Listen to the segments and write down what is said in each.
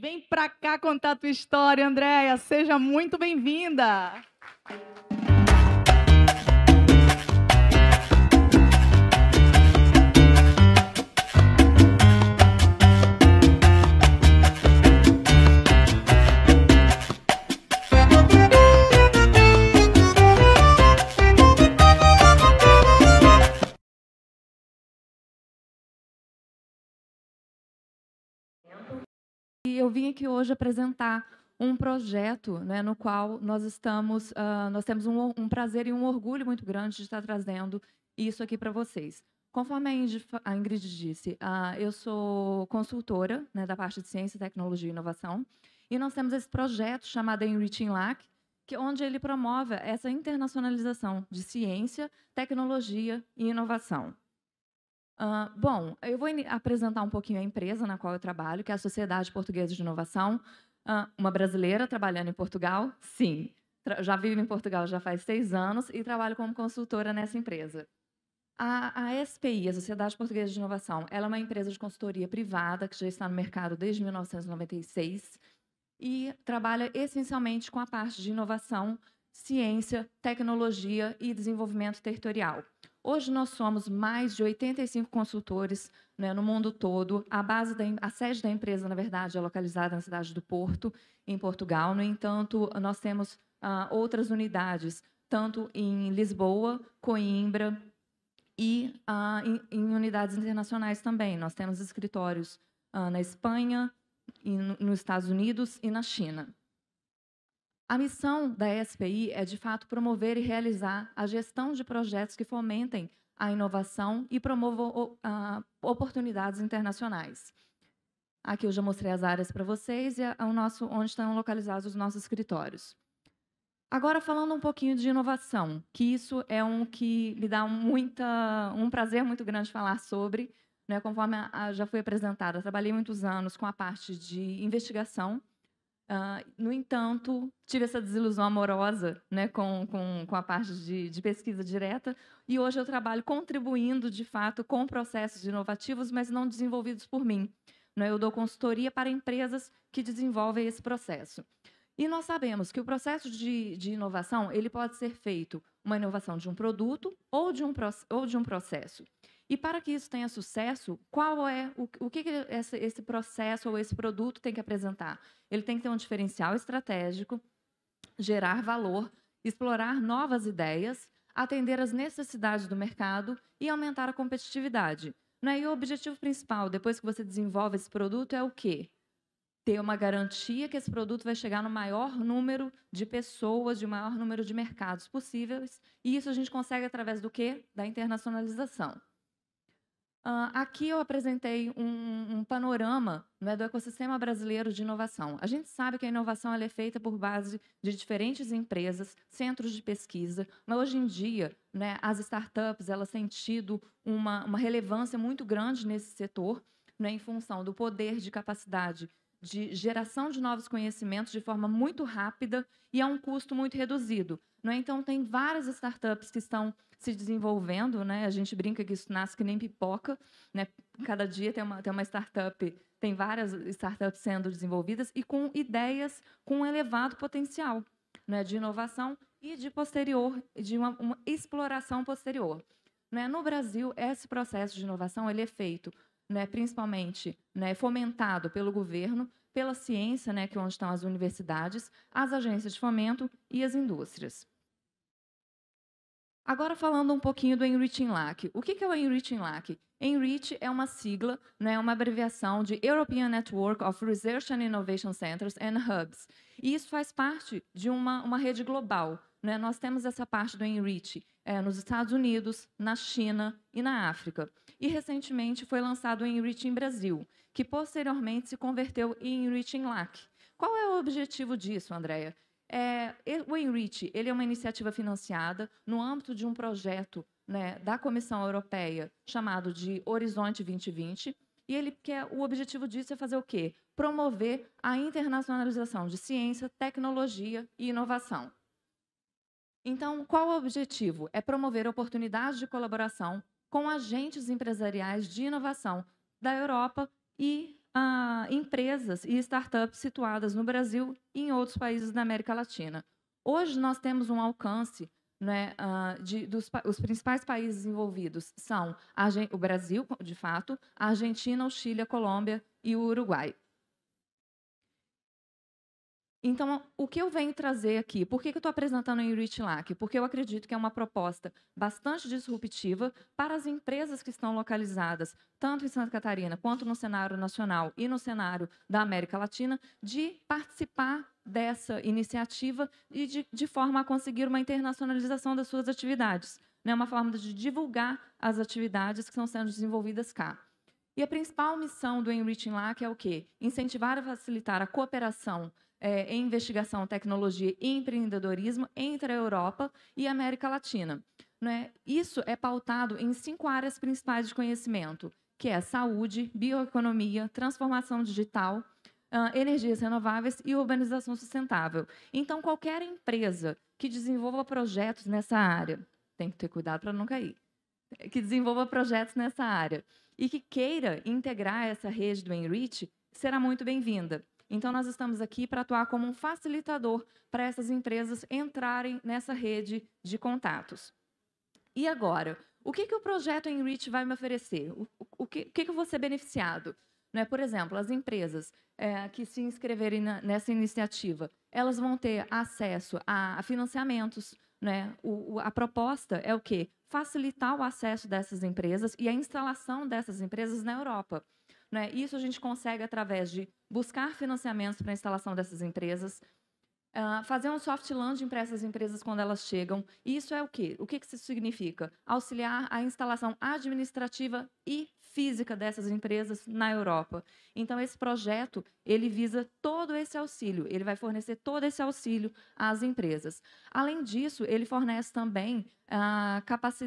Vem pra cá contar a tua história, Andréia. Seja muito bem-vinda. eu vim aqui hoje apresentar um projeto né, no qual nós estamos, uh, nós temos um, um, prazer e um orgulho muito grande de estar trazendo isso aqui para vocês. Conforme a, Ingrid, a Ingrid disse, uh, eu sou consultora né, da parte de ciência, tecnologia e inovação, e nós temos esse projeto chamado Enriching LAC, que, onde ele promove essa internacionalização de ciência, tecnologia e inovação. Uh, bom, eu vou apresentar um pouquinho a empresa na qual eu trabalho, que é a Sociedade Portuguesa de Inovação. Uh, uma brasileira trabalhando em Portugal, sim. Tra já vivo em Portugal já faz seis anos e trabalho como consultora nessa empresa. A, a SPI, a Sociedade Portuguesa de Inovação, ela é uma empresa de consultoria privada que já está no mercado desde 1996 e trabalha essencialmente com a parte de inovação, ciência, tecnologia e desenvolvimento territorial. Hoje nós somos mais de 85 consultores né, no mundo todo. A base da, a sede da empresa, na verdade, é localizada na cidade do Porto, em Portugal. No entanto, nós temos ah, outras unidades, tanto em Lisboa, Coimbra e ah, em, em, unidades internacionais também. Nós temos escritórios ah, na Espanha, e no, nos Estados Unidos e na China. A missão da SPI é, de fato, promover e realizar a gestão de projetos que fomentem a inovação e promovam uh, oportunidades internacionais. Aqui eu já mostrei as áreas para vocês e o nosso, onde estão localizados os nossos escritórios. Agora, falando um pouquinho de inovação, que isso é um que me dá muita, um prazer muito grande falar sobre, né, conforme a, a, já foi apresentada. trabalhei muitos anos com a parte de investigação, Uh, no entanto, tive essa desilusão amorosa né, com, com, com a parte de, de, pesquisa direta, e hoje eu trabalho contribuindo, de fato, com processos inovativos, mas não desenvolvidos por mim. Né? Eu dou consultoria para empresas que desenvolvem esse processo. E nós sabemos que o processo de, de inovação ele pode ser feito uma inovação de um produto ou de um, ou de um processo. E para que isso tenha sucesso, qual é o, o que, que esse, esse processo ou esse produto tem que apresentar? Ele tem que ter um diferencial estratégico, gerar valor, explorar novas ideias, atender às necessidades do mercado e aumentar a competitividade. Né? E o objetivo principal, depois que você desenvolve esse produto, é o quê? Ter uma garantia que esse produto vai chegar no maior número de pessoas, de maior número de mercados possíveis. E isso a gente consegue através do quê? Da internacionalização. Uh, aqui eu apresentei um, um panorama né, do ecossistema brasileiro de inovação. A gente sabe que a inovação é feita por base de diferentes empresas, centros de pesquisa, mas hoje em dia né, as startups elas têm tido uma, uma relevância muito grande nesse setor, né, em função do poder de capacidade de geração de novos conhecimentos de forma muito rápida e a um custo muito reduzido. Né? Então, tem várias startups que estão se desenvolvendo. Né? A gente brinca que isso nasce que nem pipoca. Né? Cada dia tem uma, tem uma startup, tem várias startups sendo desenvolvidas e com ideias com um elevado potencial né? de inovação e de posterior, de uma, uma exploração posterior. Né? No Brasil, esse processo de inovação ele é feito né, principalmente né, fomentado pelo governo, pela ciência, né, que é onde estão as universidades, as agências de fomento e as indústrias. Agora falando um pouquinho do Enrich Lac. O que é o Enrich Lac? Enrich é uma sigla, né, é uma abreviação de European Network of Research and Innovation Centers and Hubs. E isso faz parte de uma, uma rede global. Né? Nós temos essa parte do Enrich, é, nos Estados Unidos, na China e na África. E recentemente foi lançado o Enriching em Brasil, que posteriormente se converteu em Enriching em LAC. Qual é o objetivo disso, Andréia? É, o Enrich ele é uma iniciativa financiada no âmbito de um projeto né, da Comissão Europeia chamado de Horizonte 2020. E ele quer, o objetivo disso é fazer o quê? Promover a internacionalização de ciência, tecnologia e inovação. Então, qual o objetivo? É promover oportunidades de colaboração com agentes empresariais de inovação da Europa e ah, empresas e startups situadas no Brasil e em outros países da América Latina. Hoje, nós temos um alcance né, ah, de, dos os principais países envolvidos são a, o Brasil, de fato, a Argentina, o Chile, a Colômbia e o Uruguai. Então, o que eu venho trazer aqui? Por que, que eu estou apresentando o Enrich LAC? Porque eu acredito que é uma proposta bastante disruptiva para as empresas que estão localizadas, tanto em Santa Catarina, quanto no cenário nacional e no cenário da América Latina, de participar dessa iniciativa e de, de forma a conseguir uma internacionalização das suas atividades. Né? Uma forma de divulgar as atividades que estão sendo desenvolvidas cá. E a principal missão do Enriching LAC é o quê? Incentivar e facilitar a cooperação é, em investigação, tecnologia e empreendedorismo entre a Europa e a América Latina. Né? Isso é pautado em cinco áreas principais de conhecimento, que é saúde, bioeconomia, transformação digital, ah, energias renováveis e urbanização sustentável. Então, qualquer empresa que desenvolva projetos nessa área, tem que ter cuidado para não cair, que desenvolva projetos nessa área e que queira integrar essa rede do Enrich, será muito bem-vinda. Então, nós estamos aqui para atuar como um facilitador para essas empresas entrarem nessa rede de contatos. E agora, o que, que o projeto Enrich vai me oferecer? O, o, que, o que, que eu vou ser beneficiado? Né? Por exemplo, as empresas é, que se inscreverem na, nessa iniciativa, elas vão ter acesso a, a financiamentos. Né? O, a proposta é o quê? Facilitar o acesso dessas empresas e a instalação dessas empresas na Europa. Né? Isso a gente consegue através de buscar financiamentos para a instalação dessas empresas, Uh, fazer um soft landing para essas empresas quando elas chegam. E Isso é o quê? O que, que isso significa? Auxiliar a instalação administrativa e física dessas empresas na Europa. Então esse projeto, ele visa todo esse auxílio, ele vai fornecer todo esse auxílio às empresas. Além disso, ele fornece também a ah,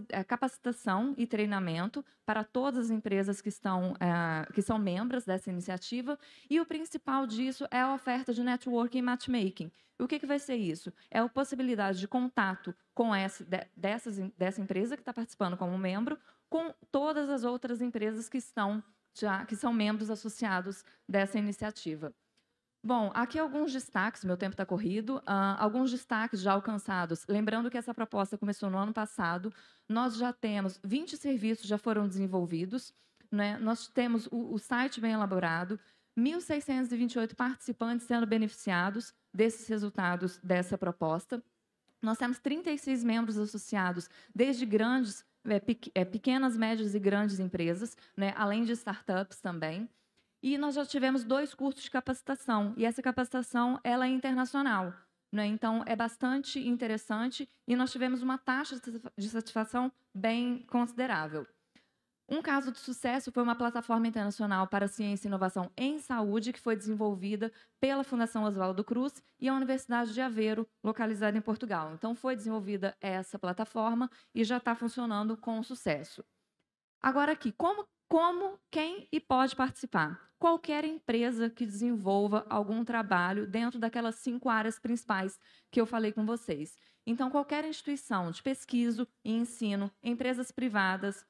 eh, capacitação e treinamento para todas as empresas que estão eh, que são membros dessa iniciativa e o principal disso é a oferta de networking e matchmaking. O que, que vai ser isso? É a possibilidade de contato com essa, dessas, dessa empresa que está participando como membro com todas as outras empresas que estão já que são membros associados dessa iniciativa. Bom, aqui alguns destaques, meu tempo está corrido, uh, alguns destaques já alcançados. Lembrando que essa proposta começou no ano passado, nós já temos 20 serviços já foram desenvolvidos, né? nós temos o, o site bem elaborado, 1.628 participantes sendo beneficiados desses resultados dessa proposta. Nós temos 36 membros associados, desde grandes é é pequenas, médias e grandes empresas, né, além de startups também. E nós já tivemos dois cursos de capacitação, e essa capacitação ela é internacional. Né? Então, é bastante interessante, e nós tivemos uma taxa de satisfação bem considerável. Um caso de sucesso foi uma plataforma internacional para ciência e inovação em saúde que foi desenvolvida pela Fundação Oswaldo Cruz e a Universidade de Aveiro, localizada em Portugal. Então, foi desenvolvida essa plataforma e já está funcionando com sucesso. Agora aqui, como, como, quem e pode participar? Qualquer empresa que desenvolva algum trabalho dentro daquelas cinco áreas principais que eu falei com vocês. Então, qualquer instituição de pesquisa e ensino, empresas privadas,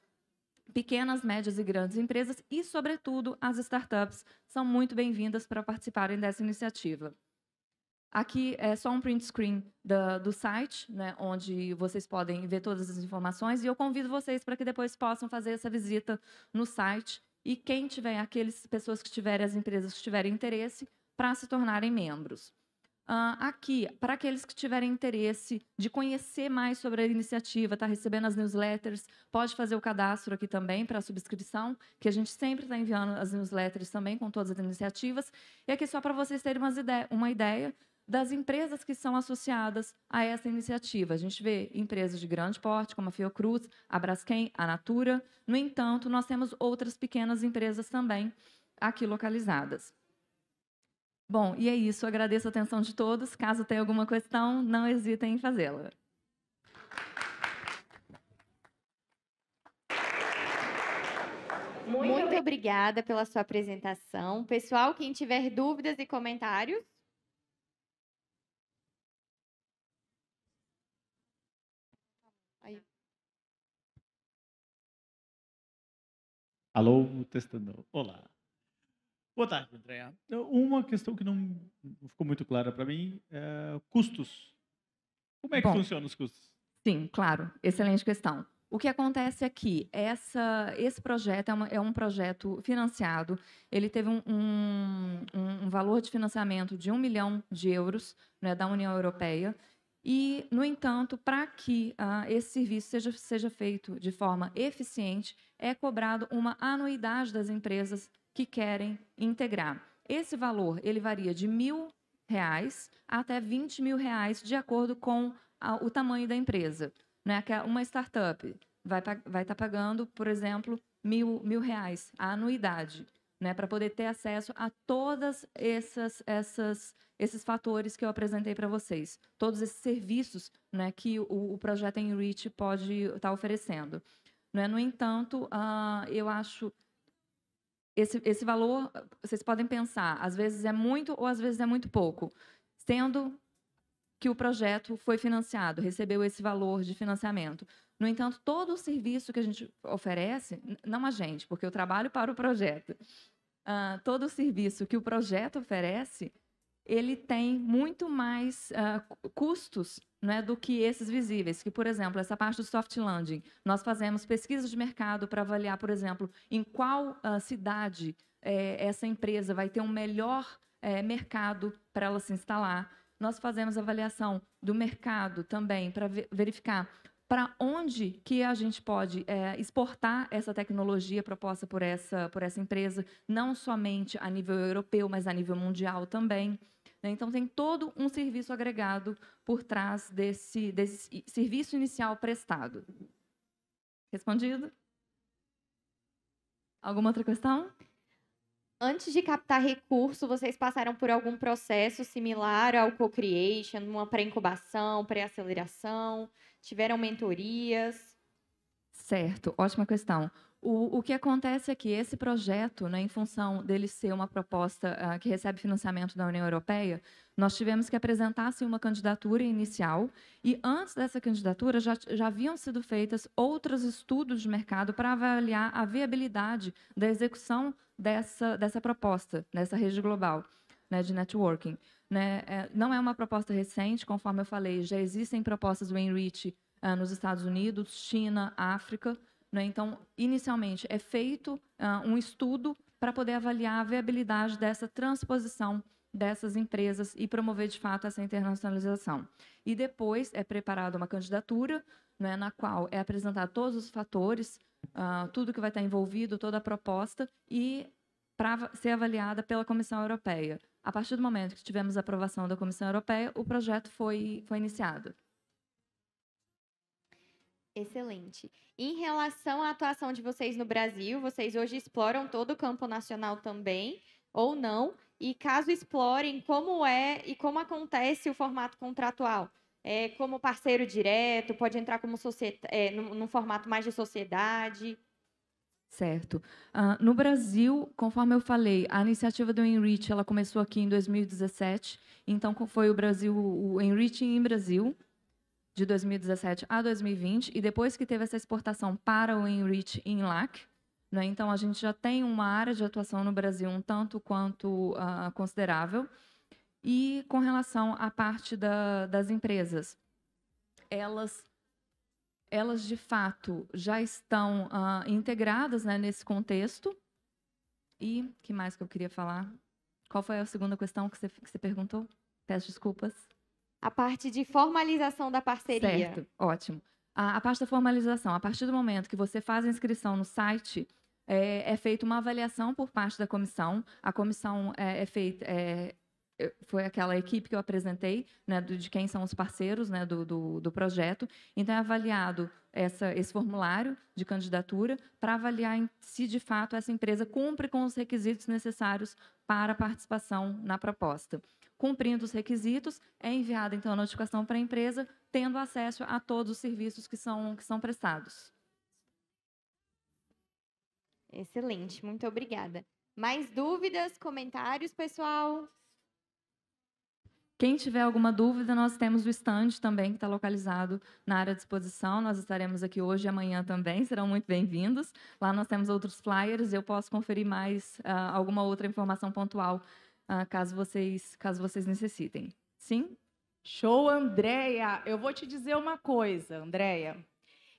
pequenas, médias e grandes empresas e, sobretudo, as startups são muito bem-vindas para participarem dessa iniciativa. Aqui é só um print screen do site, né, onde vocês podem ver todas as informações e eu convido vocês para que depois possam fazer essa visita no site e quem tiver, aquelas pessoas que tiverem, as empresas que tiverem interesse, para se tornarem membros. Uh, aqui, para aqueles que tiverem interesse de conhecer mais sobre a iniciativa, está recebendo as newsletters, pode fazer o cadastro aqui também para a subscrição, que a gente sempre está enviando as newsletters também com todas as iniciativas. E aqui só para vocês terem ide uma ideia das empresas que são associadas a essa iniciativa. A gente vê empresas de grande porte, como a Fiocruz, a Braskem, a Natura. No entanto, nós temos outras pequenas empresas também aqui localizadas. Bom, e é isso. agradeço a atenção de todos. Caso tenha alguma questão, não hesitem em fazê-la. Muito, Muito obrigada pela sua apresentação. Pessoal, quem tiver dúvidas e comentários. Aí. Alô, testando. Olá. Boa tarde, Andréa. Uma questão que não ficou muito clara para mim é custos. Como é que funcionam os custos? Sim, claro. Excelente questão. O que acontece é que essa, esse projeto é, uma, é um projeto financiado. Ele teve um, um, um, valor de financiamento de um milhão de euros né, da União Europeia. E, no entanto, para que uh, esse serviço seja, seja feito de forma eficiente, é cobrado uma anuidade das empresas que querem integrar. Esse valor ele varia de mil reais até 20 mil reais, de acordo com a, o tamanho da empresa. Né? É uma startup vai estar vai tá pagando, por exemplo, mil, mil reais a anuidade, né? para poder ter acesso a todas essas, essas esses fatores que eu apresentei para vocês, todos esses serviços né, que o, o projeto Enrich pode estar tá oferecendo. Né? No entanto, uh, eu acho esse, esse valor, vocês podem pensar, às vezes é muito ou às vezes é muito pouco, sendo que o projeto foi financiado, recebeu esse valor de financiamento. No entanto, todo o serviço que a gente oferece, não a gente, porque eu trabalho para o projeto, uh, todo o serviço que o projeto oferece ele tem muito mais uh, custos né, do que esses visíveis. Que, por exemplo, essa parte do soft landing, nós fazemos pesquisas de mercado para avaliar, por exemplo, em qual uh, cidade eh, essa empresa vai ter um melhor eh, mercado para ela se instalar. Nós fazemos avaliação do mercado também para verificar para onde que a gente pode é, exportar essa tecnologia proposta por essa, por essa empresa, não somente a nível europeu, mas a nível mundial também. Né? Então, tem todo um serviço agregado por trás desse, desse serviço inicial prestado. Respondido? Alguma outra questão? Antes de captar recurso, vocês passaram por algum processo similar ao co-creation, uma pré-incubação, pré-aceleração? Tiveram mentorias? Certo, ótima questão. O, o, que acontece é que esse projeto, né, em função dele ser uma proposta uh, que recebe financiamento da União Europeia, nós tivemos que apresentar assim, uma candidatura inicial e antes dessa candidatura já, já haviam sido feitas outros estudos de mercado para avaliar a viabilidade da execução dessa, dessa proposta, nessa rede global né, de networking. Né? É, não é uma proposta recente, conforme eu falei, já existem propostas do Enrich uh, nos Estados Unidos, China, África, né? Então, inicialmente, é feito uh, um estudo para poder avaliar a viabilidade dessa transposição dessas empresas e promover, de fato, essa internacionalização. E depois é preparada uma candidatura, né, na qual é apresentado todos os fatores, uh, tudo que vai estar envolvido, toda a proposta, e para ser avaliada pela Comissão Europeia. A partir do momento que tivemos a aprovação da Comissão Europeia, o projeto foi, foi iniciado. Excelente. Em relação à atuação de vocês no Brasil, vocês hoje exploram todo o campo nacional também, ou não? E caso explorem, como é e como acontece o formato contratual? É como parceiro direto, pode entrar como é, num, formato mais de sociedade? Certo. Uh, no Brasil, conforme eu falei, a iniciativa do Enrich ela começou aqui em 2017. Então, foi o Brasil, o Enrich em Brasil, de 2017 a 2020, e depois que teve essa exportação para o Enrich em LAC, né? então a gente já tem uma área de atuação no Brasil um tanto quanto uh, considerável. E com relação à parte da, das empresas, elas elas de fato já estão uh, integradas né, nesse contexto. E que mais que eu queria falar? Qual foi a segunda questão que você, que você perguntou? Peço desculpas a parte de formalização da parceria. Certo, ótimo. A, a, parte da formalização, a partir do momento que você faz a inscrição no site, é, é feita uma avaliação por parte da comissão. A comissão é, é feita. É, foi aquela equipe que eu apresentei, né, de quem são os parceiros né, do, do, do projeto. Então, é avaliado essa, esse formulário de candidatura para avaliar se, de fato, essa empresa cumpre com os requisitos necessários para a participação na proposta. Cumprindo os requisitos, é enviada então a notificação para a empresa, tendo acesso a todos os serviços que são, que são prestados. Excelente, muito obrigada. Mais dúvidas, comentários, pessoal? Quem tiver alguma dúvida, nós temos o stand também, que está localizado na área de exposição. Nós estaremos aqui hoje e amanhã também, serão muito bem-vindos. Lá nós temos outros flyers, eu posso conferir mais uh, alguma outra informação pontual ah, caso, vocês, caso vocês necessitem. Sim? Show, Andréia! Eu vou te dizer uma coisa, Andréia.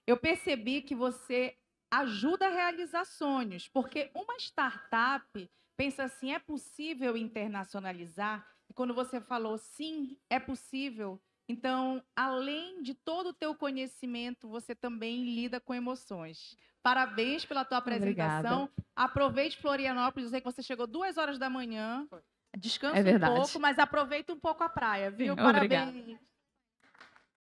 Eu percebi que você ajuda a realizar sonhos, porque uma startup pensa assim: é possível internacionalizar? E quando você falou sim, é possível. Então, além de todo o teu conhecimento, você também lida com emoções. Parabéns pela tua apresentação. Obrigada. Aproveite Florianópolis. Eu sei que você chegou duas horas da manhã. Foi. Descansa é um pouco, mas aproveita um pouco a praia, viu? Sim, Parabéns. Obrigada.